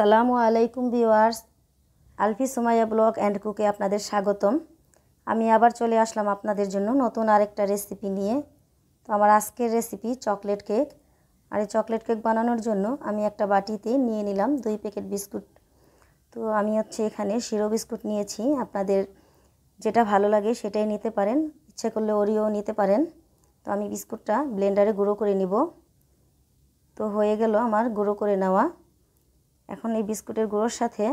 আসসালামু আলাইকুম ভিওয়ার্স আলফি সুমাইয়া ব্লগ অ্যান্ড কুকে আপনাদের স্বাগতম আমি আবার চলে আসলাম আপনাদের জন্য নতুন আরেকটা রেসিপি নিয়ে তো আমার আজকের রেসিপি চকলেট কেক আর এই চকলেট কেক বানানোর জন্য আমি একটা বাটিতে নিয়ে নিলাম দুই প্যাকেট বিস্কুট তো আমি হচ্ছে এখানে শিরো বিস্কুট নিয়েছি আপনাদের যেটা ভালো লাগে সেটাই নিতে পারেন ইচ্ছে করলে ওরিও নিতে পারেন তো আমি বিস্কুটটা ব্লেন্ডারে গুঁড়ো করে নিব তো হয়ে গেল আমার গুঁড়ো করে নেওয়া এখন এই বিস্কুটের গুঁড়োর সাথে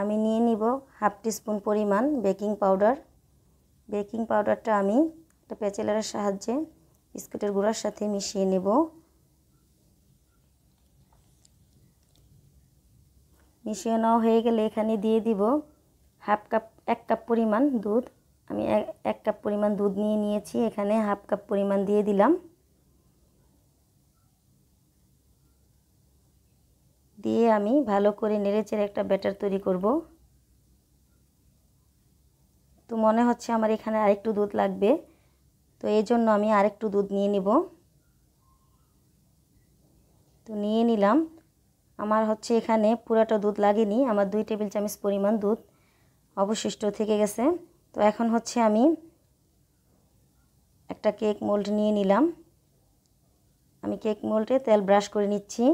আমি নিয়ে নিব হাফ টিস্পুন পরিমাণ বেকিং পাউডার বেকিং পাউডারটা আমি একটা প্যাচেলারের সাহায্যে বিস্কুটের গুঁড়ার সাথে মিশিয়ে নেব মিশিয়ে নেওয়া হয়ে গেলে এখানে দিয়ে দিব হাফ কাপ এক কাপ পরিমাণ দুধ আমি এক কাপ পরিমাণ দুধ নিয়ে নিয়েছি এখানে হাফ কাপ পরিমাণ দিয়ে দিলাম দিয়ে আমি ভালো করে নেড়েচেড়ে একটা ব্যাটার তৈরি করব তো মনে হচ্ছে আমার এখানে আরেকটু দুধ লাগবে তো এই জন্য আমি আরেকটু দুধ নিয়ে নিব তো নিয়ে নিলাম আমার হচ্ছে এখানে পুরাটা দুধ লাগেনি আমার দুই টেবিল চামচ পরিমাণ দুধ অবশিষ্ট থেকে গেছে তো এখন হচ্ছে আমি একটা কেক মোল্ড নিয়ে নিলাম আমি কেক মোল্ডে তেল ব্রাশ করে নিচ্ছি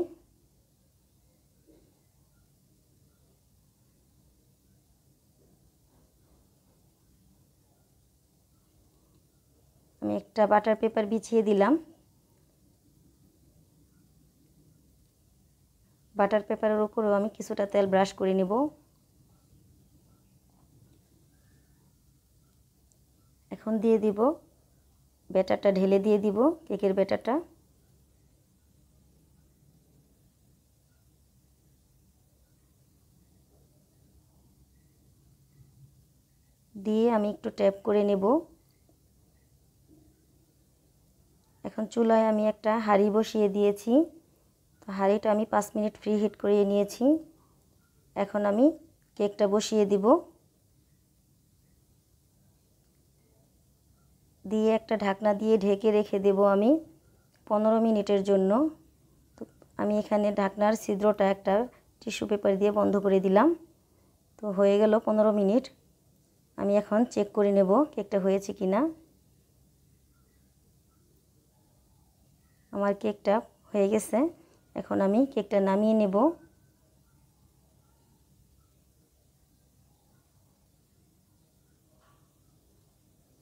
আমি একটা বাটার পেপার বিছিয়ে দিলাম বাটার পেপারের উপরেও আমি কিছুটা তেল ব্রাশ করে নেব এখন দিয়ে দিব ব্যাটারটা ঢেলে দিয়ে দিব কেকের ব্যাটারটা দিয়ে আমি একটু ট্যাপ করে নেব এখন চুলায় আমি একটা হাঁড়ি বসিয়ে দিয়েছি তো হাঁড়িটা আমি পাঁচ মিনিট ফ্রি হিট করিয়ে নিয়েছি এখন আমি কেকটা বসিয়ে দিব দিয়ে একটা ঢাকনা দিয়ে ঢেকে রেখে দেব আমি পনেরো মিনিটের জন্য তো আমি এখানে ঢাকনার ছিদ্রটা একটা টিস্যু পেপার দিয়ে বন্ধ করে দিলাম তো হয়ে গেল পনেরো মিনিট আমি এখন চেক করে নেব কেকটা হয়েছে কি না আমার কেকটা হয়ে গেছে এখন আমি কেকটা নামিয়ে নেব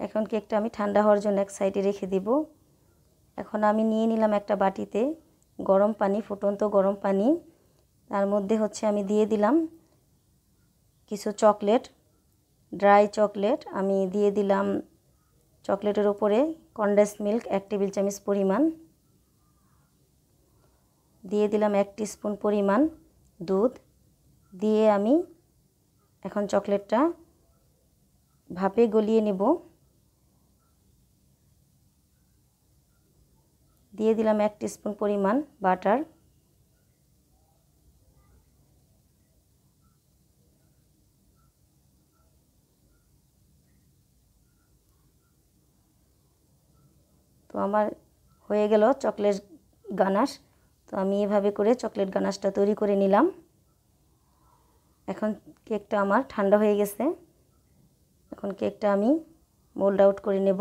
এখন কেকটা আমি ঠান্ডা হওয়ার জন্য এক সাইডে রেখে দিব এখন আমি নিয়ে নিলাম একটা বাটিতে গরম পানি ফুটন্ত গরম পানি তার মধ্যে হচ্ছে আমি দিয়ে দিলাম কিছু চকলেট ড্রাই চকলেট আমি দিয়ে দিলাম চকলেটের ওপরে কন্ডেন্স মিল্ক এক টেবিল চামচ পরিমাণ দিয়ে দিলাম এক স্পুন পরিমাণ দুধ দিয়ে আমি এখন চকলেটটা ভাপে গলিয়ে নেব দিয়ে দিলাম এক স্পুন পরিমাণ বাটার তো আমার হয়ে গেল চকলেট গানাশ তো আমি এভাবে করে চকলেট গানাশটা তৈরি করে নিলাম এখন কেকটা আমার ঠান্ডা হয়ে গেছে এখন কেকটা আমি মোল্ড আউট করে নেব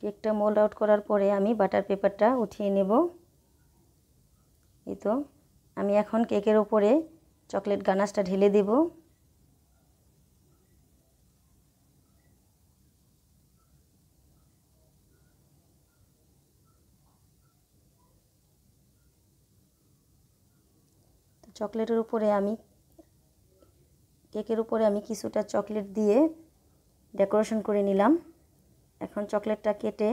কেকটা মোল্ড আউট করার পরে আমি বাটার পেপারটা উঠিয়ে নেব এই তো আমি এখন কেকের ওপরে চকলেট গানাসটা ঢেলে দেব চকলেটের উপরে আমি কেকের উপরে আমি কিছুটা চকলেট দিয়ে ডেকোরেশন করে নিলাম এখন চকলেটটা কেটে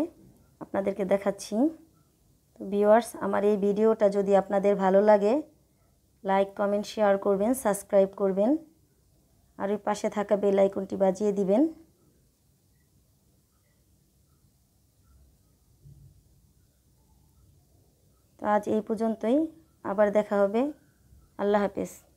আপনাদেরকে দেখাচ্ছি তো ভিওয়ার্স আমার এই ভিডিওটা যদি আপনাদের ভালো লাগে লাইক কমেন্ট শেয়ার করবেন সাবস্ক্রাইব করবেন আর ওই পাশে থাকা বেল আইকনটি বাজিয়ে দিবেন তো আজ এই পর্যন্তই আবার দেখা হবে আল্লাহ হাফেজ